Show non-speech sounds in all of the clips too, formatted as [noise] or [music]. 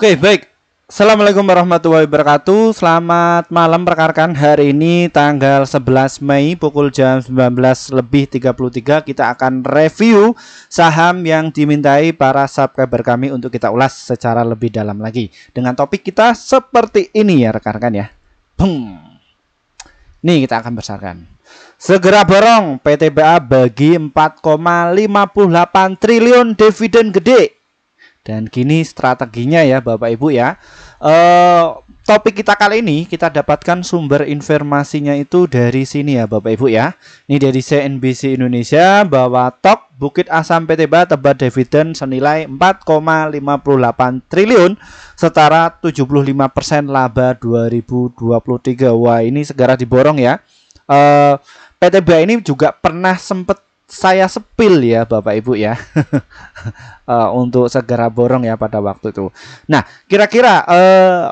Oke, baik. Assalamualaikum warahmatullahi wabarakatuh. Selamat malam rekan-rekan. Hari ini tanggal 11 Mei pukul jam 19 lebih 33 kita akan review saham yang dimintai para subscriber kami untuk kita ulas secara lebih dalam lagi. Dengan topik kita seperti ini ya rekan-rekan ya. Boom. Nih kita akan besarkan. Segera borong PTBA bagi 4,58 triliun dividen gede dan gini strateginya ya Bapak Ibu ya. Uh, topik kita kali ini kita dapatkan sumber informasinya itu dari sini ya Bapak Ibu ya. Ini dari CNBC Indonesia bahwa top Bukit Asam PT BA tebat dividen senilai 4,58 triliun setara 75% laba 2023. Wah, ini segera diborong ya. Uh, eh, PT BA ini juga pernah sempat saya sepil ya Bapak Ibu ya [laughs] eh, untuk segera borong ya pada waktu itu. Nah, kira-kira eh,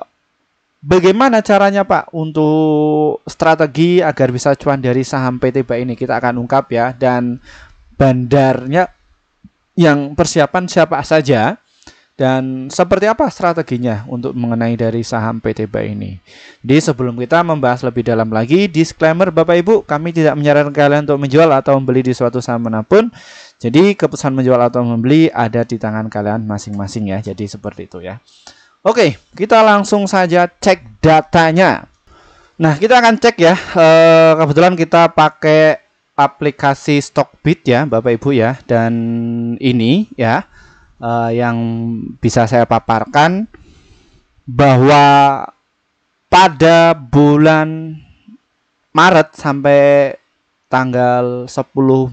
bagaimana caranya Pak untuk strategi agar bisa cuan dari saham PT BA ini kita akan ungkap ya dan bandarnya yang persiapan siapa saja dan seperti apa strateginya untuk mengenai dari saham PTBA ini? Di sebelum kita membahas lebih dalam lagi, disclaimer Bapak Ibu, kami tidak menyarankan kalian untuk menjual atau membeli di suatu saham manapun. Jadi keputusan menjual atau membeli ada di tangan kalian masing-masing ya. Jadi seperti itu ya. Oke, kita langsung saja cek datanya. Nah, kita akan cek ya. Eh, kebetulan kita pakai aplikasi Stockbit ya, Bapak Ibu ya. Dan ini ya uh, yang bisa saya paparkan bahwa pada bulan Maret sampai tanggal 10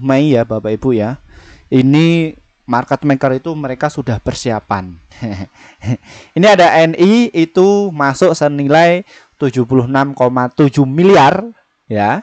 Mei ya Bapak Ibu ya. Ini market maker itu mereka sudah persiapan. [laughs] ini ada NI itu masuk senilai 76,7 miliar ya.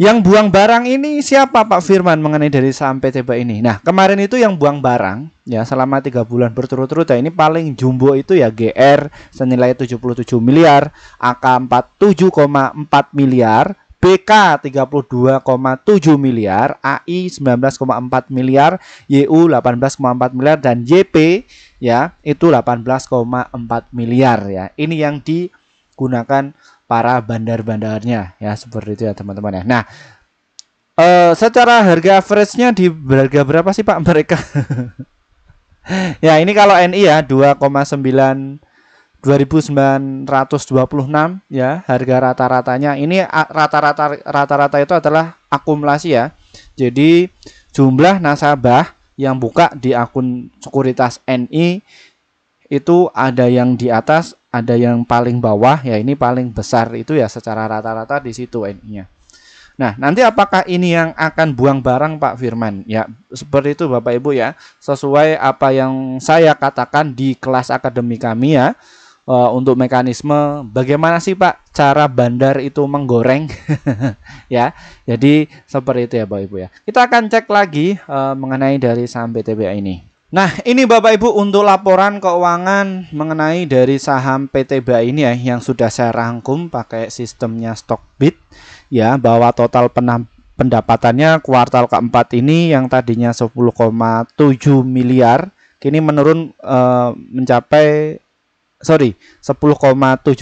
Yang buang barang ini siapa Pak Firman mengenai dari sampai tiba ini? Nah, kemarin itu yang buang barang ya selama tiga bulan berturut-turut ya ini paling jumbo itu ya GR senilai 77 miliar, AK 47,4 miliar, BK 32,7 miliar, AI 19,4 miliar, YU 18,4 miliar dan JP ya itu 18,4 miliar ya. Ini yang digunakan para bandar-bandarnya ya seperti itu ya teman-teman ya. Nah, uh, secara harga average-nya di harga berapa sih Pak mereka? [laughs] ya, ini kalau NI ya 2,9 2926 ya harga rata-ratanya ini rata-rata rata-rata itu adalah akumulasi ya. Jadi jumlah nasabah yang buka di akun sekuritas NI itu ada yang di atas, ada yang paling bawah, ya ini paling besar itu ya secara rata-rata di situ ni Nah, nanti apakah ini yang akan buang barang Pak Firman? Ya, seperti itu Bapak Ibu ya. Sesuai apa yang saya katakan di kelas akademik kami ya. uh, untuk mekanisme bagaimana sih Pak cara bandar itu menggoreng [laughs] ya. Jadi seperti itu ya Bapak Ibu ya. Kita akan cek lagi uh, mengenai dari saham BTBA ini. Nah, ini Bapak Ibu untuk laporan keuangan mengenai dari saham PT BA ini ya yang sudah saya rangkum pakai sistemnya Stockbit ya bahwa total pendapatannya kuartal keempat ini yang tadinya 10,7 miliar kini menurun uh, mencapai sorry 10,7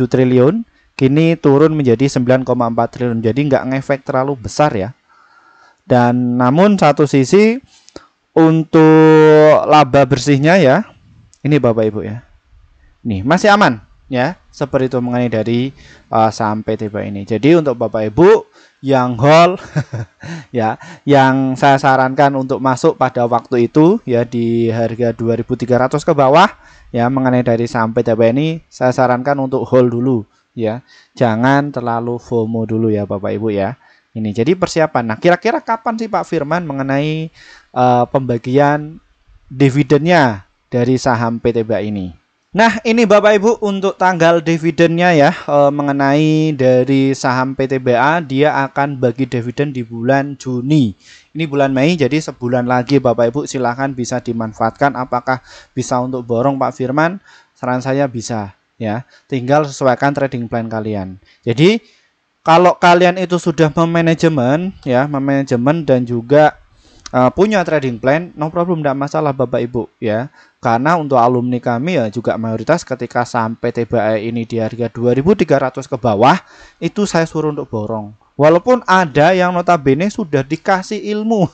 triliun kini turun menjadi 9,4 triliun jadi nggak ngefek terlalu besar ya dan namun satu sisi untuk laba bersihnya ya. Ini Bapak Ibu ya. Nih, masih aman ya. Seperti itu mengenai dari uh, sampai tiba ini. Jadi untuk Bapak Ibu yang hall [laughs] ya, yang saya sarankan untuk masuk pada waktu itu ya di harga 2.300 ke bawah ya mengenai dari sampai tiba ini saya sarankan untuk hold dulu ya. Jangan terlalu FOMO dulu ya Bapak Ibu ya. Ini jadi persiapan. Nah, kira-kira kapan sih Pak Firman mengenai uh, pembagian dividennya dari saham PTBA ini. Nah, ini Bapak Ibu untuk tanggal dividennya ya uh, mengenai dari saham PTBA dia akan bagi dividen di bulan Juni. Ini bulan Mei jadi sebulan lagi Bapak Ibu silahkan bisa dimanfaatkan apakah bisa untuk borong Pak Firman? Saran saya bisa ya. Tinggal sesuaikan trading plan kalian. Jadi kalau kalian itu sudah memanajemen ya, memanajemen dan juga uh, punya trading plan, no problem, tidak masalah Bapak Ibu ya. Karena untuk alumni kami ya juga mayoritas ketika sampai TBA ini di harga 2.300 ke bawah, itu saya suruh untuk borong. Walaupun ada yang notabene sudah dikasih ilmu, [laughs]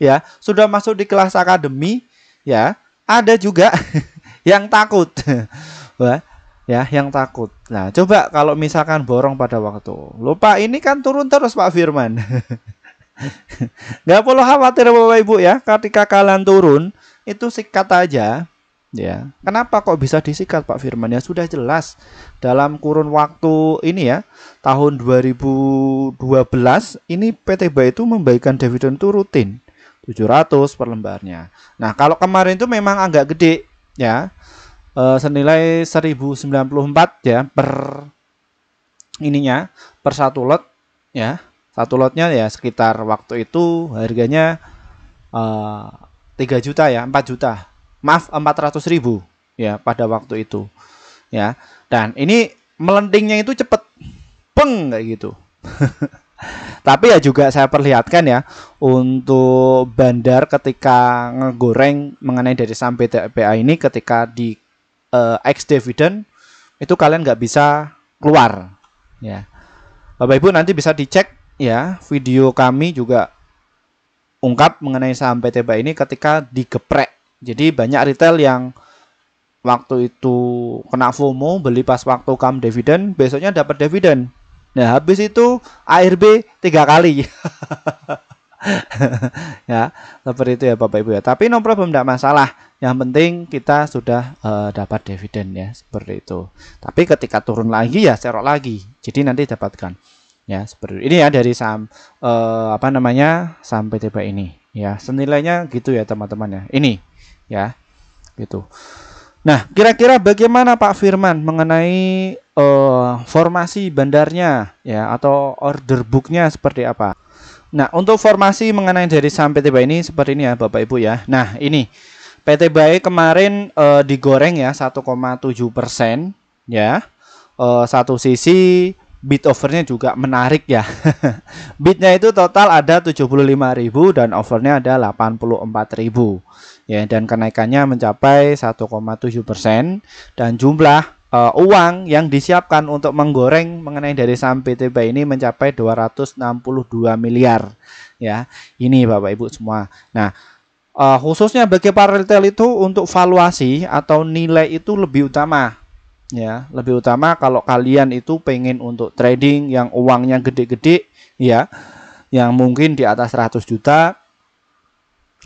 ya sudah masuk di kelas akademi, ya ada juga [laughs] yang takut, [laughs] Wah, ya yang takut. Nah coba kalau misalkan borong pada waktu, lupa ini kan turun terus Pak Firman. Nggak perlu khawatir Bapak Ibu ya, ketika kalian turun itu sikat aja ya. Kenapa kok bisa disikat Pak Firman? Ya sudah jelas dalam kurun waktu ini ya, tahun 2012 ini PT itu membagikan dividen itu rutin 700 per lembarnya. Nah, kalau kemarin itu memang agak gede ya. E, senilai 1094 ya per ininya per satu lot ya satu lotnya ya sekitar waktu itu harganya uh, eh, 3 juta ya 4 juta maaf 400 ribu ya pada waktu itu ya dan ini melentingnya itu cepet peng kayak gitu [laughs] tapi ya juga saya perlihatkan ya untuk bandar ketika ngegoreng mengenai dari sampai tpa ini ketika di uh, ex dividend itu kalian nggak bisa keluar ya Bapak Ibu nanti bisa dicek ya video kami juga ungkap mengenai saham PTBA ini ketika digeprek. Jadi banyak retail yang waktu itu kena FOMO beli pas waktu kam dividen, besoknya dapat dividen. Nah, habis itu ARB tiga kali. [laughs] ya, seperti itu ya Bapak Ibu ya. Tapi no problem tidak masalah. Yang penting kita sudah uh, dapat dividen ya, seperti itu. Tapi ketika turun lagi ya serok lagi. Jadi nanti dapatkan ya seperti ini ya dari saham eh, apa namanya saham PTB ini ya senilainya gitu ya teman-teman ya ini ya gitu nah kira-kira bagaimana Pak Firman mengenai eh, formasi bandarnya ya atau order booknya seperti apa nah untuk formasi mengenai dari saham PTB ini seperti ini ya Bapak Ibu ya nah ini PT Bae kemarin eh, digoreng ya 1,7 persen ya eh, satu sisi beat overnya juga menarik ya [laughs] beatnya itu total ada 75.000 dan overnya ada 84.000 ya dan kenaikannya mencapai 1,7 persen dan jumlah uh, uang yang disiapkan untuk menggoreng mengenai dari saham PTB ini mencapai 262 miliar ya ini Bapak Ibu semua nah uh, khususnya bagi para retail itu untuk valuasi atau nilai itu lebih utama ya lebih utama kalau kalian itu pengen untuk trading yang uangnya gede-gede ya yang mungkin di atas 100 juta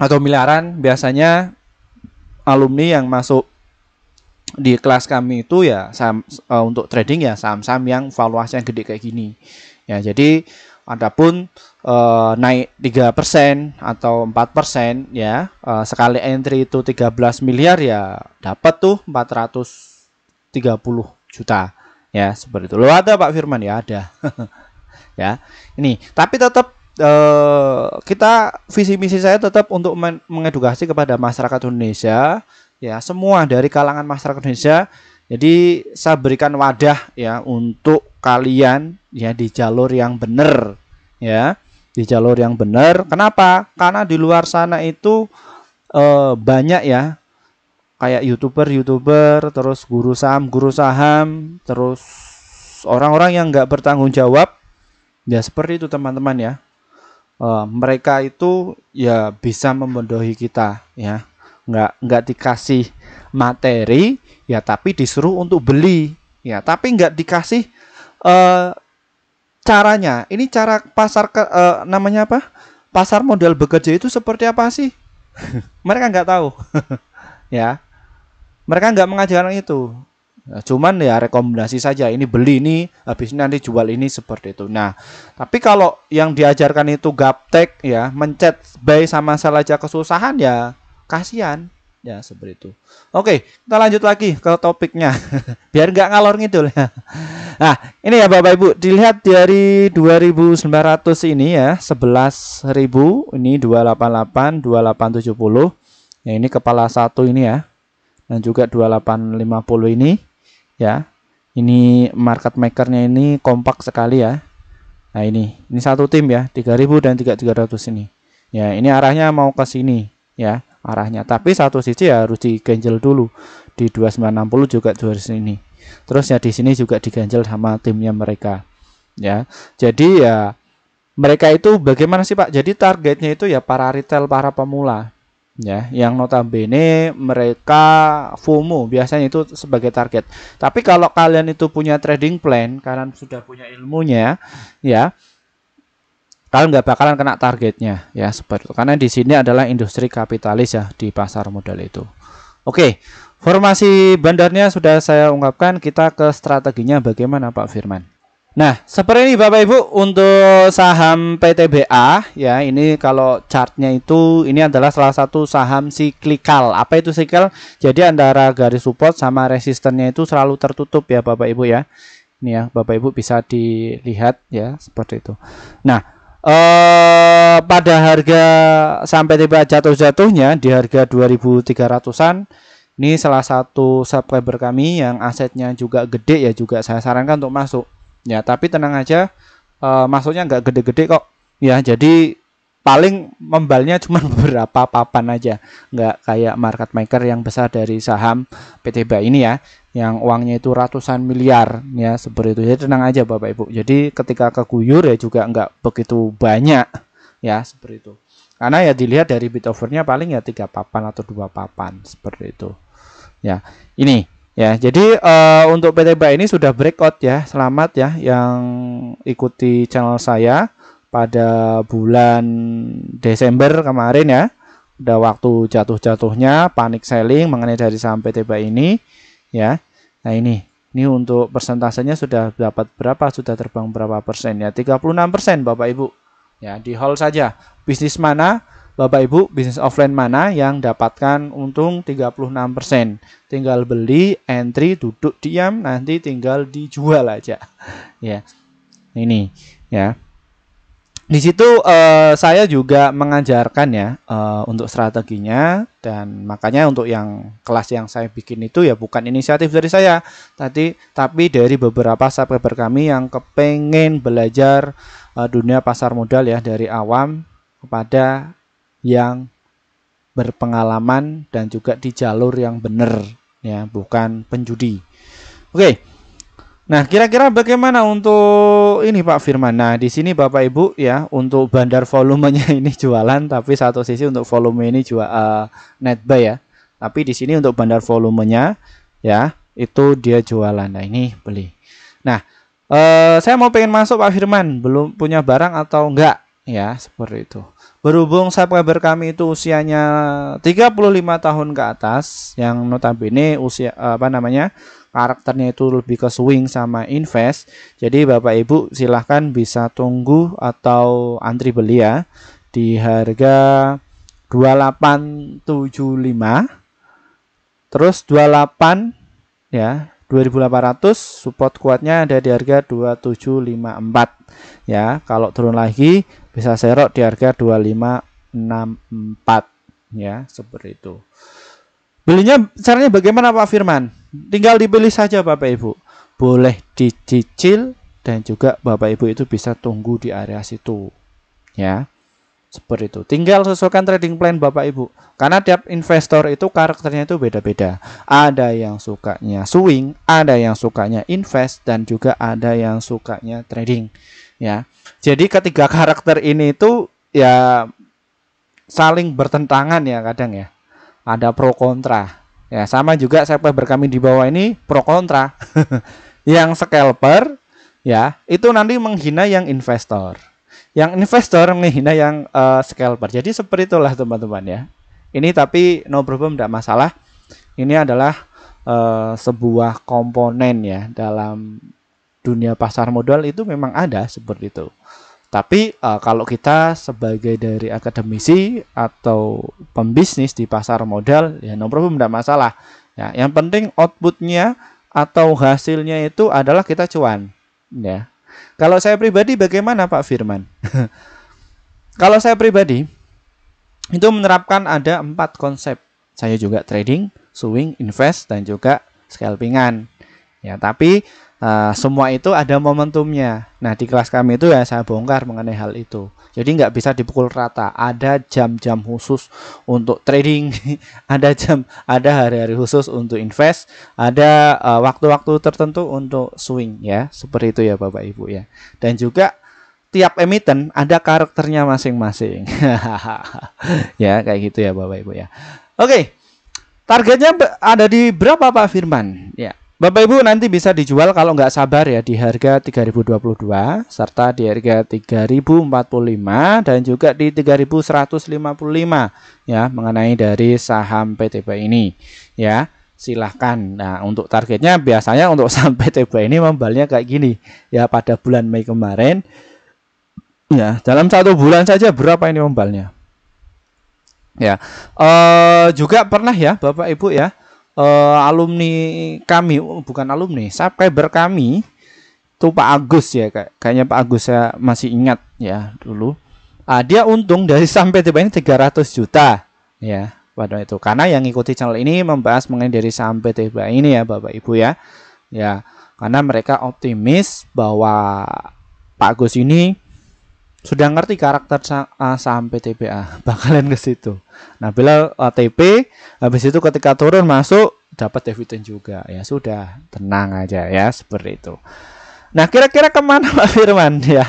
atau miliaran biasanya alumni yang masuk di kelas kami itu ya saham, uh, e, untuk trading ya saham-saham yang valuasinya gede kayak gini ya jadi adapun uh, naik 3% atau 4% ya uh, sekali entry itu 13 miliar ya dapat tuh 400 30 juta ya seperti itu. Lo ada Pak Firman ya ada [laughs] ya ini tapi tetap eh, kita visi misi saya tetap untuk men mengedukasi kepada masyarakat Indonesia ya semua dari kalangan masyarakat Indonesia. Jadi saya berikan wadah ya untuk kalian ya di jalur yang benar ya di jalur yang benar. Kenapa? Karena di luar sana itu eh, banyak ya kayak youtuber-youtuber, terus guru saham, guru saham, terus orang-orang yang nggak bertanggung jawab, ya seperti itu teman-teman ya. E, mereka itu ya bisa membodohi kita ya, nggak nggak dikasih materi ya, tapi disuruh untuk beli ya, tapi nggak dikasih e, caranya. Ini cara pasar ke, e, namanya apa? Pasar modal bekerja itu seperti apa sih? [laughs] mereka nggak tahu. [laughs] ya mereka nggak mengajarkan itu nah, cuman ya rekomendasi saja ini beli ini habis ini nanti jual ini seperti itu nah tapi kalau yang diajarkan itu gaptek ya mencet buy sama sell aja kesusahan ya kasihan ya seperti itu oke kita lanjut lagi ke topiknya [laughs] biar nggak ngalor ngidul ya [laughs] nah ini ya bapak ibu dilihat dari 2900 ini ya 11.000 ini 288 2870 ya ini kepala satu ini ya dan juga 2850 ini ya. Ini market makernya ini kompak sekali ya. Nah ini, ini satu tim ya, 3000 dan 3300 ini. Ya, ini arahnya mau ke sini ya, arahnya. Tapi satu sisi ya harus diganjel dulu di 2960 juga di sini. Terus ya di sini juga diganjel sama timnya mereka. Ya. Jadi ya mereka itu bagaimana sih Pak? Jadi targetnya itu ya para retail, para pemula ya yang notabene mereka FOMO biasanya itu sebagai target. Tapi kalau kalian itu punya trading plan, kalian sudah punya ilmunya, ya kalian nggak bakalan kena targetnya ya seperti itu. Karena di sini adalah industri kapitalis ya di pasar modal itu. Oke, formasi bandarnya sudah saya ungkapkan. Kita ke strateginya bagaimana Pak Firman? Nah, seperti ini Bapak Ibu untuk saham PTBA ya, ini kalau chartnya itu ini adalah salah satu saham siklikal. Apa itu siklikal? Jadi antara garis support sama resistennya itu selalu tertutup ya Bapak Ibu ya. Ini ya, Bapak Ibu bisa dilihat ya seperti itu. Nah, eh pada harga sampai tiba jatuh-jatuhnya di harga 2300-an ini salah satu subscriber kami yang asetnya juga gede ya juga saya sarankan untuk masuk ya tapi tenang aja uh, maksudnya nggak gede-gede kok ya jadi paling membalnya [laughs] cuma beberapa papan aja nggak kayak market maker yang besar dari saham PTBA ini ya yang uangnya itu ratusan miliar ya seperti itu jadi tenang aja bapak ibu jadi ketika keguyur ya juga nggak begitu banyak ya seperti itu karena ya dilihat dari bit overnya paling ya tiga papan atau dua papan seperti itu ya ini Ya, jadi uh, untuk PTBA ini sudah breakout ya. Selamat ya yang ikuti channel saya pada bulan Desember kemarin ya. Udah waktu jatuh-jatuhnya panik selling mengenai dari saham PTBA ini ya. Nah, ini ini untuk persentasenya sudah dapat berapa? Sudah terbang berapa persen ya? 36 Bapak Ibu. Ya, di hall saja. Bisnis mana? Bapak Ibu bisnis offline mana yang dapatkan untung 36%. Tinggal beli, entry, duduk diam, nanti tinggal dijual aja. [laughs] ya. Ini ya. Di situ uh, saya juga mengajarkan ya uh, untuk strateginya dan makanya untuk yang kelas yang saya bikin itu ya bukan inisiatif dari saya tadi tapi dari beberapa subscriber kami yang kepengen belajar uh, dunia pasar modal ya dari awam kepada yang berpengalaman dan juga di jalur yang benar ya, bukan penjudi. Oke. Nah, kira-kira bagaimana untuk ini Pak Firman? Nah, di sini Bapak Ibu ya, untuk bandar volumenya [laughs] ini jualan tapi satu sisi untuk volume ini jual uh, eh, net buy ya. Tapi di sini untuk bandar volumenya ya, itu dia jualan. Nah, ini beli. Nah, Uh, saya mau pengen masuk Pak Firman, belum punya barang atau enggak? Ya, seperti itu. Berhubung subscriber kami itu usianya 35 tahun ke atas, yang notabene usia apa namanya? karakternya itu lebih ke swing sama invest. Jadi Bapak Ibu silahkan bisa tunggu atau antri beli ya di harga 2875 terus 28 ya 2800 support kuatnya ada di harga 2754 ya kalau turun lagi bisa serok di harga 2564 ya seperti itu belinya caranya bagaimana Pak Firman tinggal dibeli saja Bapak Ibu boleh dicicil dan juga Bapak Ibu itu bisa tunggu di area situ ya seperti itu. Tinggal sesuaikan trading plan Bapak Ibu. Karena tiap investor itu karakternya itu beda-beda. Ada yang sukanya swing, ada yang sukanya invest dan juga ada yang sukanya trading, ya. Jadi ketiga karakter ini itu ya saling bertentangan ya kadang ya. Ada pro kontra. Ya, sama juga saya berkami di bawah ini pro kontra. [laughs] yang scalper ya, itu nanti menghina yang investor yang investor menghina yang uh, scalper. Jadi seperti itulah teman-teman ya. Ini tapi no problem tidak masalah. Ini adalah uh, sebuah komponen ya dalam dunia pasar modal itu memang ada seperti itu. Tapi uh, kalau kita sebagai dari akademisi atau pembisnis di pasar modal ya no problem tidak masalah. Ya, yang penting outputnya atau hasilnya itu adalah kita cuan ya kalau saya pribadi bagaimana Pak Firman? [laughs] Kalau saya pribadi itu menerapkan ada empat konsep. Saya juga trading, swing, invest, dan juga scalpingan. Ya, tapi uh, semua itu ada momentumnya. Nah di kelas kami itu ya saya bongkar mengenai hal itu. Jadi nggak bisa dipukul rata. Ada jam-jam khusus untuk trading, [laughs] ada jam, ada hari-hari khusus untuk invest, ada eh, waktu-waktu uh, tertentu untuk swing ya. Seperti itu ya Bapak Ibu ya. Dan juga tiap emiten ada karakternya masing-masing. [laughs] ya, kayak gitu ya Bapak Ibu ya. Oke. Targetnya ada di berapa Pak Firman? Ya. Bapak Ibu nanti bisa dijual kalau nggak sabar ya di harga 3022 serta di harga 3045 dan juga di 3155 ya mengenai dari saham PTB ini ya silahkan. Nah, untuk targetnya biasanya untuk saham PTB ini membalnya kayak gini ya pada bulan Mei kemarin. Ya, dalam satu bulan saja berapa ini membalnya? Ya, e, juga pernah ya Bapak Ibu ya uh, alumni kami bukan alumni subscriber kami itu Pak Agus ya kayaknya Pak Agus saya masih ingat ya dulu uh, dia untung dari [laughs] sampai tiba ini 300 juta ya pada itu karena yang ikuti channel ini membahas mengenai dari sampai tiba ini ya Bapak Ibu ya ya karena mereka optimis bahwa Pak Agus ini sudah ngerti karakter A sampai TPA [laughs] bakalan ke situ. Nah, bila TP habis itu ketika turun masuk dapat dividen juga. Ya sudah, tenang aja ya seperti itu. Nah, kira-kira kemana Pak [laughs] Firman ya?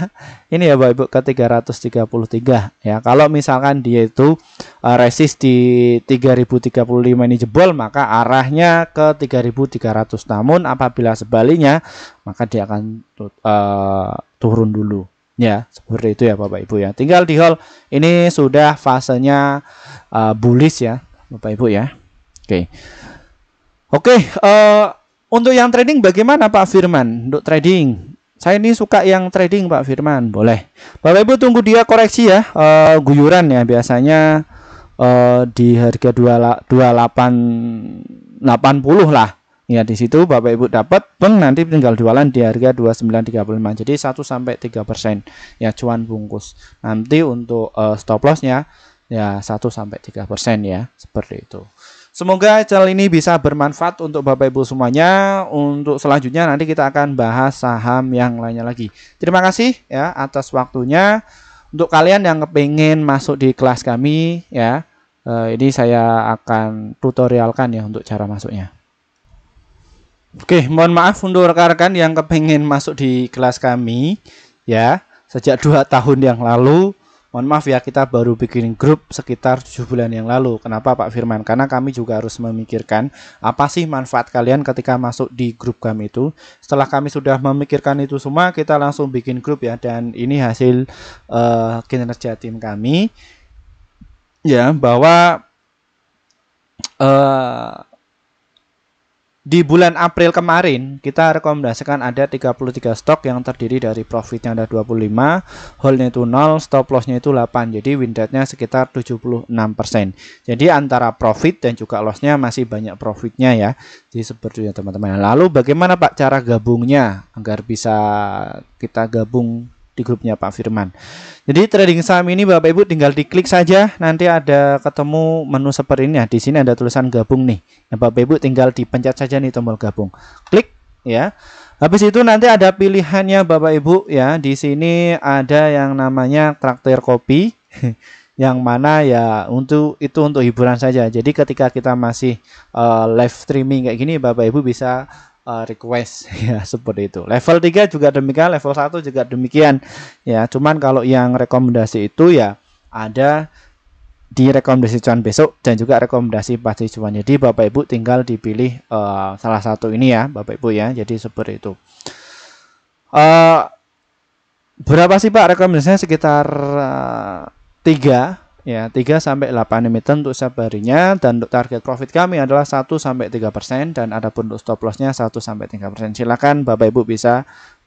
Ini ya Bapak Ibu ke 333 ya. Kalau misalkan dia itu uh, resist di 3035 ini jebol, maka arahnya ke 3300. Namun apabila sebaliknya, maka dia akan uh, turun dulu Ya, seperti itu ya Bapak Ibu ya. Tinggal di hall ini sudah fasenya uh, bullish ya, Bapak Ibu ya. Oke. Okay. Oke, okay, uh, eh, untuk yang trading bagaimana Pak Firman? Untuk trading, saya ini suka yang trading Pak Firman, boleh. Bapak Ibu tunggu dia koreksi ya, uh, guyuran ya biasanya uh, di harga 28 80 lah. Ya, di situ Bapak Ibu dapat bank nanti tinggal jualan di harga 29.35. Jadi 1 sampai 3% ya cuan bungkus. Nanti untuk uh, stop lossnya ya 1 sampai 3% ya, seperti itu. Semoga channel ini bisa bermanfaat untuk Bapak Ibu semuanya. Untuk selanjutnya nanti kita akan bahas saham yang lainnya lagi. Terima kasih ya atas waktunya. Untuk kalian yang kepingin masuk di kelas kami ya, eh, ini saya akan tutorialkan ya untuk cara masuknya. Oke, mohon maaf untuk rekan-rekan yang kepengen masuk di kelas kami ya. Sejak dua [laughs] tahun yang lalu, mohon maaf ya kita baru bikin grup sekitar tujuh bulan yang lalu. Kenapa Pak Firman? Karena kami juga harus memikirkan apa sih manfaat kalian ketika masuk di grup kami itu. Setelah kami sudah memikirkan itu semua, kita langsung bikin grup ya dan ini hasil uh, kinerja tim kami ya bahwa uh, di bulan April kemarin kita rekomendasikan ada 33 stok yang terdiri dari profitnya ada 25, holdnya itu 0, stop lossnya itu 8. Jadi win rate-nya sekitar 76%. Jadi antara profit dan juga lossnya masih banyak profitnya ya. Jadi seperti itu teman-teman. Lalu bagaimana Pak cara gabungnya agar bisa kita gabung di grupnya Pak Firman. Jadi trading saham ini Bapak Ibu tinggal diklik saja nanti ada ketemu menu seperti ini ya. Di sini ada tulisan gabung nih. Nah, Bapak Ibu tinggal dipencet saja nih tombol gabung. Klik ya. Habis itu nanti ada pilihannya Bapak Ibu ya. Di sini ada yang namanya traktir kopi [laughs] yang mana ya untuk itu untuk hiburan saja. Jadi ketika kita masih uh, live streaming kayak gini Bapak Ibu bisa Uh, request [laughs] ya seperti itu. Level 3 juga demikian, level 1 juga demikian. Ya, cuman kalau yang rekomendasi itu ya ada di rekomendasi cuan besok dan juga rekomendasi pasti cuan. Jadi Bapak Ibu tinggal dipilih uh, salah satu ini ya, Bapak Ibu ya. Jadi seperti itu. Uh, berapa sih Pak rekomendasinya sekitar uh, 3 ya 3 sampai 8 emiten untuk setiap harinya dan untuk target profit kami adalah 1 sampai 3% dan ada pun untuk stop lossnya 1 sampai 3%. Silakan Bapak Ibu bisa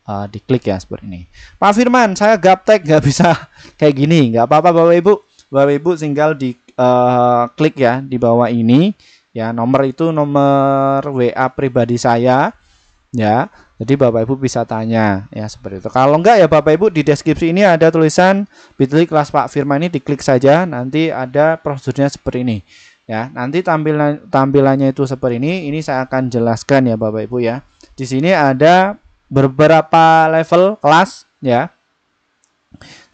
uh, diklik ya seperti ini. Pak Firman, saya gaptek nggak bisa [laughs] kayak gini, nggak apa-apa Bapak Ibu. Bapak Ibu tinggal di uh, klik ya di bawah ini ya nomor itu nomor WA pribadi saya ya. Jadi Bapak Ibu bisa tanya ya seperti itu. Kalau enggak ya Bapak Ibu di deskripsi ini ada tulisan Bitly kelas Pak Firman ini diklik saja nanti ada prosedurnya seperti ini. Ya, nanti tampilan tampilannya itu seperti ini. Ini saya akan jelaskan ya Bapak Ibu ya. Di sini ada beberapa level kelas ya.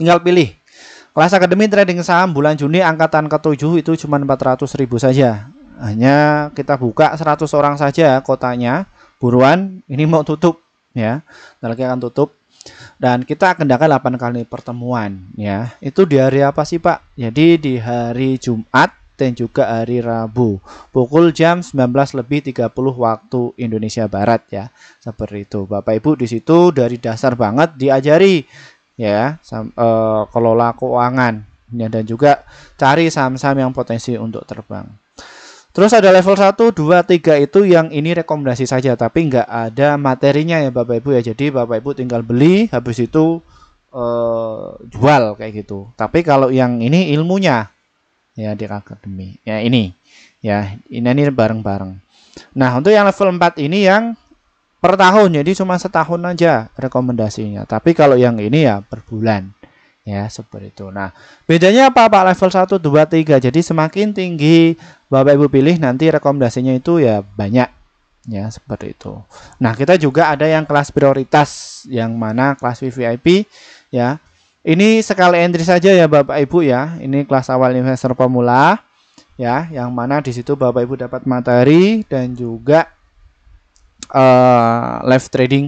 Tinggal pilih. Kelas Akademi Trading Saham bulan Juni angkatan ke-7 itu cuma 400.000 saja. Hanya kita buka 100 orang saja kotanya buruan ini mau tutup ya Nalki akan tutup dan kita akan agendakan 8 kali pertemuan ya itu di hari apa sih Pak jadi di hari Jumat dan juga hari Rabu pukul jam 19 lebih 30 waktu Indonesia Barat ya seperti itu Bapak Ibu di situ dari dasar banget diajari ya sam, e, kelola keuangan ya, dan juga cari saham-saham yang potensi untuk terbang Terus ada level 1, 2, 3 itu yang ini rekomendasi saja, tapi nggak ada materinya ya Bapak Ibu ya. Jadi Bapak Ibu tinggal beli, habis itu eh, jual kayak gitu. Tapi kalau yang ini ilmunya ya di akademi. Ya ini. Ya, ini ini bareng-bareng. Nah, untuk yang level 4 ini yang per tahun, jadi cuma setahun aja rekomendasinya. Tapi kalau yang ini ya per bulan ya seperti itu. Nah, bedanya apa Pak level 1 2 3. Jadi semakin tinggi Bapak Ibu pilih nanti rekomendasinya itu ya banyak ya seperti itu. Nah, kita juga ada yang kelas prioritas yang mana kelas VVIP ya. Ini sekali entry saja ya Bapak Ibu ya. Ini kelas awal investor pemula ya, yang mana di situ Bapak Ibu dapat materi dan juga uh, live trading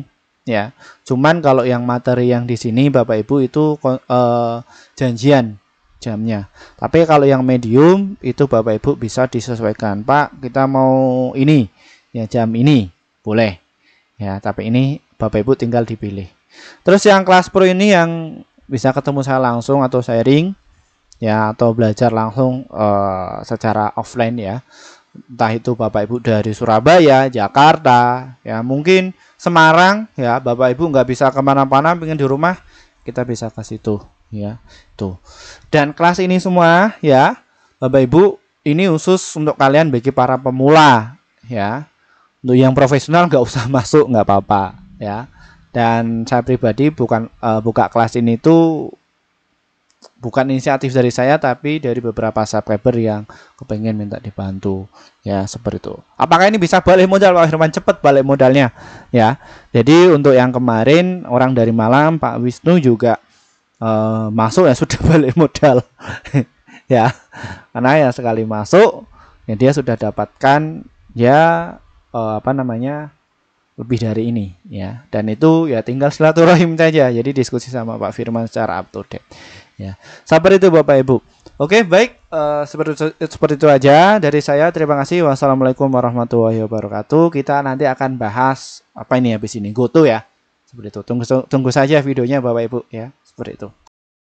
ya. Cuman kalau yang materi yang di sini Bapak Ibu itu eh, janjian jamnya. Tapi kalau yang medium itu Bapak Ibu bisa disesuaikan. Pak, kita mau ini ya jam ini boleh. Ya, tapi ini Bapak Ibu tinggal dipilih. Terus yang kelas pro ini yang bisa ketemu saya langsung atau sharing ya atau belajar langsung eh, secara offline ya entah itu Bapak Ibu dari Surabaya, Jakarta, ya mungkin Semarang, ya Bapak Ibu nggak bisa kemana-mana, pengen di rumah, kita bisa ke situ, ya tuh. Dan kelas ini semua, ya Bapak Ibu, ini khusus untuk kalian bagi para pemula, ya. Untuk yang profesional nggak usah [laughs] masuk, nggak apa-apa, ya. Dan saya pribadi bukan uh, buka kelas ini tuh bukan inisiatif dari saya tapi dari beberapa subscriber yang kepengen minta dibantu ya seperti itu apakah ini bisa balik modal Pak Firman cepat balik modalnya ya jadi untuk yang kemarin orang dari malam Pak Wisnu juga uh, masuk ya sudah [laughs] balik modal [laughs] ya karena ya sekali masuk ya dia sudah dapatkan ya uh, apa namanya lebih dari ini ya dan itu ya tinggal silaturahim saja jadi diskusi sama Pak Firman secara up to date ya sabar itu bapak ibu oke baik uh, seperti seperti itu aja dari saya terima kasih wassalamualaikum warahmatullahi wabarakatuh kita nanti akan bahas apa ini habis ini goto ya seperti itu tunggu tunggu saja videonya bapak ibu ya seperti itu